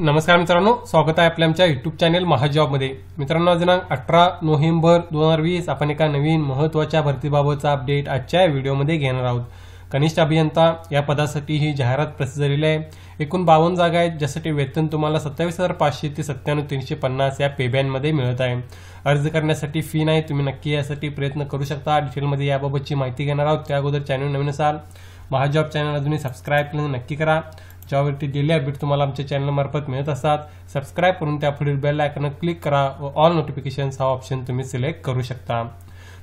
नमस्कार मित्रांनो स्वागत आहे आपल्या आमच्या युट्यूब चॅनल महाजॉबमध्ये मित्रांनो दिनांक अठरा नोव्हेंबर दोन हजार वीस आपण एका नवीन महत्त्वाच्या भरतीबाबतचा अपडेट आजच्या व्हिडिओमध्ये घेणार आहोत कनिष्ठ अभियंता या पदासाठी ही जाहिरात प्रसिद्ध झालेली आहे एकूण बावन्न जागा आहेत ज्यासाठी वेतन तुम्हाला सत्तावीस हजार पाचशे ते सत्त्याण्णव तीनशे पन्नास या पेबॅनमध्ये मिळत आहे अर्ज करण्यासाठी फी नाही तुम्ही नक्की यासाठी प्रयत्न करू शकता डिटेलमध्ये याबाबतची माहिती घेणार आहोत त्या अगोदर चॅनल नवीन असाल महाजॉब चॅनल अजूनही सबस्क्राईब केलं नक्की करा ज्यावरती डेली अपडेट तुम्हाला आमच्या चॅनलमार्फत मिळत असतात सबस्क्राईब करून त्या पुढील बेल आयकॉन क्लिक करा व ऑल नोटिफिकेशन्स हा ऑप्शन तुम्ही सिलेक्ट करू शकता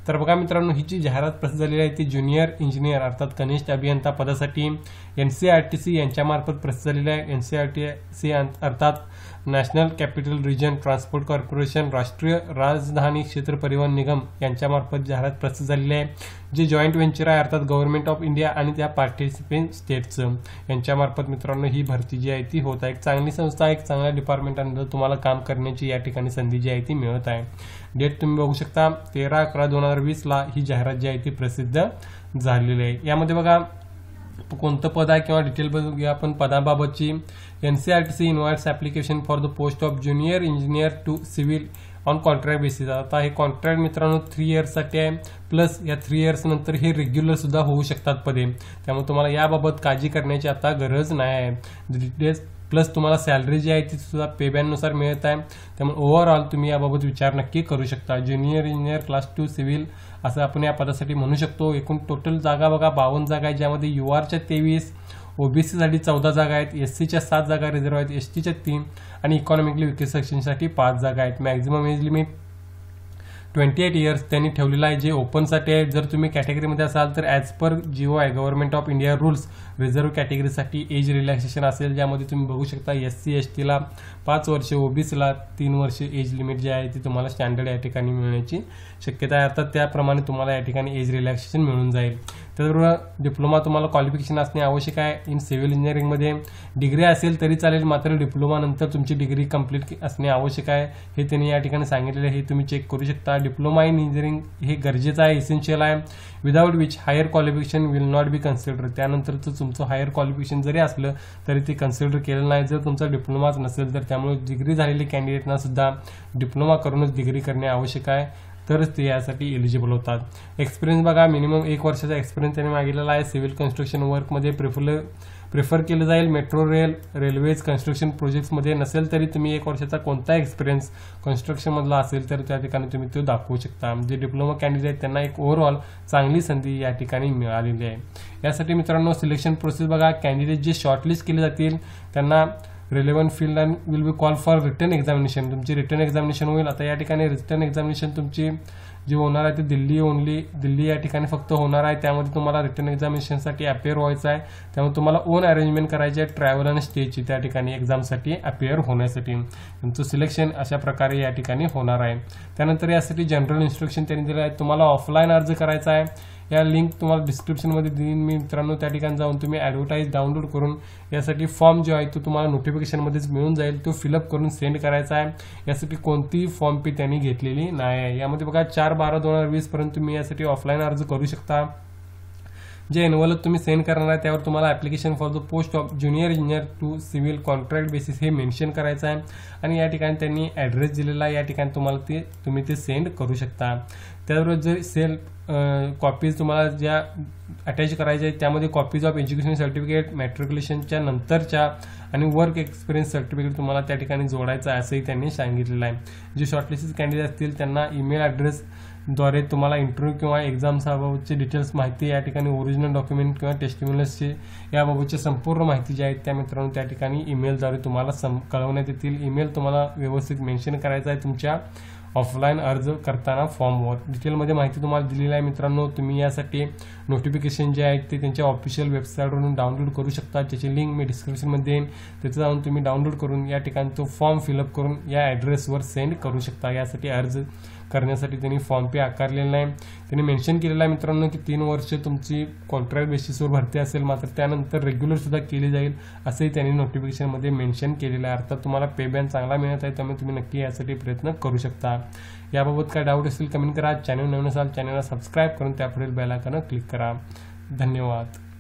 तर बघा मित्रांनो ही जी जाहिरात प्रसिद्ध झालेली आहे ती ज्युनियर इंजिनियर अर्थात कनिष्ठ अभियंता पदासाठी N C R T C यांच्यामार्फत प्रसिद्ध झालेली आहे N C R T C अर्थात national capital region transport corporation राष्ट्रीय राजधानी क्षेत्र परिवहन निगम यांच्यामार्फत जाहिरात प्रसिद्ध झालेली आहे जे जॉईंट व्हेंचर आहे अर्थात गव्हर्नमेंट ऑफ इंडिया आणि त्या पार्टिसिपेंट स्टेटचं यांच्यामार्फत मित्रांनो ही भरती जी आहे ती होत आहे एक चांगली संस्था एक चांगल्या डिपार्टमेंट तुम्हाला काम करण्याची या ठिकाणी संधी जी आहे ती मिळत आहे डेट तुम्ही बघू शकता तेरा अकरा दोन हजार हजार ही जाहिरात जी आहे ती प्रसिद्ध झालेली आहे यामध्ये बघा कोणतं पद आहे किंवा डिटेल बघूया आपण पदाबाबतची N C R T C for the post of junior engineer to civil on contract basis आता हे कॉन्ट्रॅक्ट मित्रांनो थ्री इयर्ससाठी आहे प्लस या थ्री इयर्स नंतर हे रेग्युलर सुद्धा होऊ शकतात पदे त्यामुळे तुम्हाला याबाबत काळजी करण्याची आता गरज नाही आहे डिटेल्स प्लस तुम्हाला सॅलरी जी आहे ती सुद्धा पेबॅननुसार मिळत आहे त्यामुळे ओव्हरऑल तुम्ही याबाबत विचार नक्की करू शकता junior engineer class two civil असं आपण या पदासाठी म्हणू शकतो एकूण टोटल जागा बघा बावन्न जागा आहेत ज्यामध्ये यू आरच्या तेवीस ओबीसीसाठी चौदा जागा आहेत एस सीच्या सात जागा रिझर्व्ह आहेत एस तीन आणि इकॉनॉमिकली सेक्शन सेक्शनसाठी पाच जागा आहेत maximum age limit twenty eight years त्यांनी ठेवलेला आहे जे ओपनसाठी आहे जर तुम्ही कॅटेगरीमध्ये असाल तर ॲज पर जिओ आहे government of India rules reserve कॅटेगरीसाठी एज रिलॅक्सेशन असेल ज्यामध्ये तुम्ही बघू शकता एस सी एस टीला पाच वर्ष ओबीसीला तीन वर्ष एज लिमिट जी आहे ती तुम्हाला स्टँडर्ड या ठिकाणी मिळण्याची शक्यता आहे अर्थात त्याप्रमाणे तुम्हाला या ठिकाणी एज रिलॅक्सेशन मिळून जाईल त्याचबरोबर डिप्लोमा तुम्हाला क्वालिफिकेशन असणे आवश्यक आहे इन सिव्हिल इंजिनिअरिंगमध्ये डिग्री असेल तरी चालेल मात्र डिप्लोमानंतर तुमची डिग्री कंप्लीट असणे आवश्यक आहे हे त्यांनी या ठिकाणी सांगितलेलं आहे हे तुम्ही चेक करू शकता डिप्लोमा इन इंजिनिअरिंग हे गरजेचं आहे इसेन्शियल आहे without which higher qualification will not be consider त्यानंतरचं तुमचं हायर क्वालिफिकेशन जरी असलं तरी ते कन्सिडर केलेलं नाही जर तुमचा डिप्लोमाच नसेल तर त्यामुळे डिग्री झालेले कॅन्डिडेटना सुद्धा डिप्लोमा करूनच डिग्री करणे आवश्यक आहे तरच ते यासाठी एलिजिबल होतात एक्सपिरियन्स बघा मिनिमम एक वर्षाचा एक्सपिरियन्स त्यांनी मागितलेला आहे सिव्हिल कन्स्ट्रक्शन वर्कमध्ये प्रिफुल प्रिफर केलं जाईल मेट्रो रेल रेल्वेज कन्स्ट्रक्शन प्रोजेक्ट्समध्ये नसेल तरी तुम्ही एक वर्षाचा कोणता एक्सपिरियन्स कन्स्ट्रक्शनमधला असेल तर त्या ठिकाणी तुम्ही तो दाखवू शकता जे डिप्लोमा कॅन्डिडेट त्यांना एक ओव्हरऑल चांगली संधी या ठिकाणी मिळालेली आहे यासाठी मित्रांनो सिलेक्शन प्रोसेस बघा कॅन्डिडेट जे शॉर्टलिस्ट केले जातील त्यांना relevant field and will be call for written examination तुमची रिटर्न एक्झामिनेशन होईल आता या ठिकाणी रिटर्न एक्झामिनेशन तुमची जी होणार आहे ते दिल्ली ओनली दिल्ली या ठिकाणी फक्त होणार आहे त्यामध्ये तुम्हाला रिटर्न एक्झामिनेशनसाठी अपेअर व्हायचं आहे त्यामुळे तुम्हाला ओन अरेंजमेंट करायची आहे ट्रॅव्हल अँड स्टेची त्या ठिकाणी एक्झामसाठी अपेअर होण्यासाठी तुमचं सिलेक्शन अशा प्रकारे या ठिकाणी होणार आहे त्यानंतर यासाठी जनरल इन्स्ट्रक्शन त्यांनी दिलं आहे तुम्हाला ऑफलाईन अर्ज करायचा आहे या लिंक तुम्हाला डिस्क्रिप्शनमध्ये देईन मी मित्रांनो त्या ठिकाणी जाऊन तुम्ही ॲडव्हर्टाईज डाउनलोड करून यासाठी फॉर्म जो आहे तो तुम्हाला नोटिफिकेशनमध्येच मिळून जाईल तो फिलअप करून सेंड करायचा आहे यासाठी कोणतीही फॉर्म पी त्यांनी घेतलेली नाही आहे यामध्ये बघा चार चार बारा दोन हजार वीस पर्यंत तुम्ही यासाठी ऑफलाईन अर्ज करू शकता जे एनवल तुम्ही सेंड करणार आहे त्यावर तुम्हाला application for the post of junior engineer to civil contract basis हे मेन्शन करायचं आहे आणि या ठिकाणी त्यांनी ऍड्रेस दिलेला आहे या ठिकाणी तुम्हाला ते तुम्ही ते सेंड करू शकता त्याचबरोबर जर सेल्फ कॉपीज तुम्हाला ज्या अटॅच करायच्या आहेत त्यामध्ये कॉपीज ऑफ एज्युकेशन सर्टिफिकेट मॅट्रिक्युलेशनच्या नंतरच्या आणि वर्क एक्सपिरियन्स सर्टिफिकेट तुम्हाला त्या ठिकाणी जोडायचं आहे असंही त्यांनी सांगितलेलं आहे जे शॉर्टलिस्टेड कॅन्डिडेट असतील त्यांना ईमेल ॲड्रेस द्वारे तुम्हाला इंटरव्ह्यू किंवा एक्झामसाबाबतची डिटेल्स माहिती या ठिकाणी ओरिजिनल डॉक्युमेंट किंवा टेस्टिम्युलर्सचे याबाबतची संपूर्ण माहिती जी आहे त्या मित्रांनो त्या ठिकाणी ईमेलद्वारे तुम्हाला सम कळवण्यात येतील ईमेल तुम्हाला व्यवस्थित मेन्शन करायचा आहे तुमच्या ऑफलाईन अर्ज करताना फॉर्मवर डिटेलमध्ये माहिती तुम्हाला दिलेली आहे मित्रांनो तुम्ही यासाठी नोटिफिकेशन जे आहेत ते त्यांच्या ऑफिशियल वेबसाईटवरून डाउनलोड करू शकता त्याची लिंक मी डिस्क्रिप्शनमध्ये देईन त्याचं जाऊन तुम्ही डाउनलोड करून या ठिकाणी तो फॉर्म फिलअप करून या ॲड्रेसवर सेंड करू शकता यासाठी अर्ज करण्यासाठी त्यांनी फॉर्म पे आकारलेला आहे त्यांनी मेन्शन केलेला आहे मित्रांनो की तीन वर्ष तुमची कॉन्ट्रॅक्ट बेसिसवर भरती असेल मात्र त्यानंतर सुद्धा केली जाईल असंही त्यांनी नोटिफिकेशनमध्ये मेन्शन केलेलं आहे अर्थात तुम्हाला पे बॅन चांगला मिळत आहे त्यामुळे तुम्ही नक्की यासाठी प्रयत्न करू शकता याबाबत काय डाऊट असेल कमेंट करा चॅनल नवीन असाल चॅनलला सबस्क्राईब करून त्यापुढील बेलायकनं क्लिक करा धन्यवाद